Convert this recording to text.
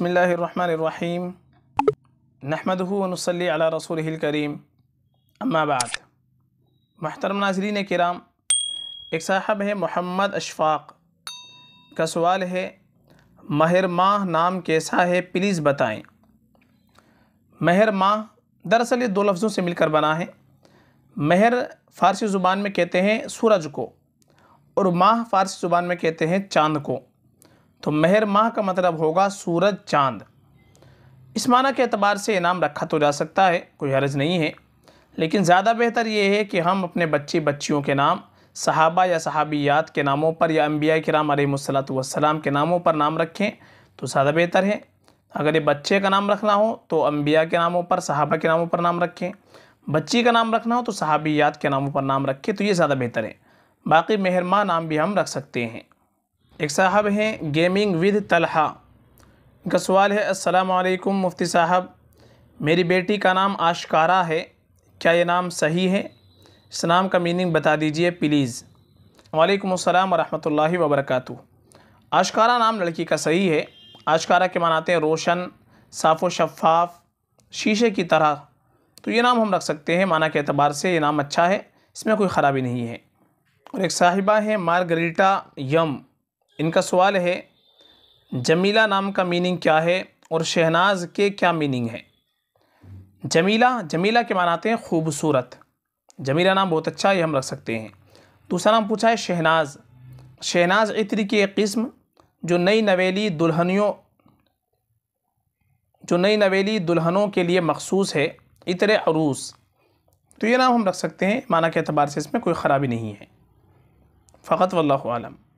बसमीम नहमदनसली अला रसूल करीम अम्माबाद महतरम नाजरीन कराम एक साहब है मोहम्मद अशफाक का सवाल है महर माह नाम कैसा है प्लीज़ बताएं महर माह दरअसल ये दो लफ्ज़ों से मिलकर बना है महर फ़ारसी ज़ुबान में कहते हैं सूरज को और माह फ़ारसी ज़ुबान में कहते हैं चांद को तो मेहर माह का मतलब होगा सूरज चांद इस माना के अतबार से इनाम रखा तो जा सकता है कोई हर्ज नहीं है लेकिन ज़्यादा बेहतर ये है कि हम अपने बच्चे बच्चियों के नाम सहाबा या सहाबियात के नामों पर या अम्बिया के कराम वसलाम के नामों पर नाम रखें तो ज़्यादा बेहतर है अगर ये बच्चे का नाम रखना हो तो अम्बिया के नामों पर सहाबा के नामों पर नाम रखें बच्ची का नाम रखना हो तो सहाबियात के नामों पर नाम रखें तो ये ज़्यादा बेहतर है बाकी मेहरमा नाम भी हम रख सकते हैं एक साहब हैं गेमिंग विद तलहा इनका सवाल है वालेकुम मुफ्ती साहब मेरी बेटी का नाम आशकारा है क्या ये नाम सही है इस नाम का मीनिंग बता दीजिए प्लीज़ वालेकुम अस्सलाम वरहमतुल्लाहि वबरकातु आशकारा नाम लड़की का सही है आशकारा के मनाते हैं रोशन साफ़ो शफाफ शीशे की तरह तो ये नाम हम रख सकते हैं माना के अतबार से ये नाम अच्छा है इसमें कोई ख़राबी नहीं है और एक साहिबा है मार्गरीटा यम इनका सवाल है जमीला नाम का मीनिंग क्या है और शहनाज के क्या मीनिंग है जमीला जमीला के मानाते हैं खूबसूरत जमीला नाम बहुत अच्छा है हम रख सकते हैं दूसरा नाम पूछा है शहनाज शहनाज इत्र की एक किस्म जो नई नवेली दुल्हनियों जो नई नवेली दुल्हनों के लिए मखसूस है इतर अरूस तो ये नाम हम रख सकते हैं माना के अतबार से इसमें कोई ख़राबी नहीं है फ़कत वल्लम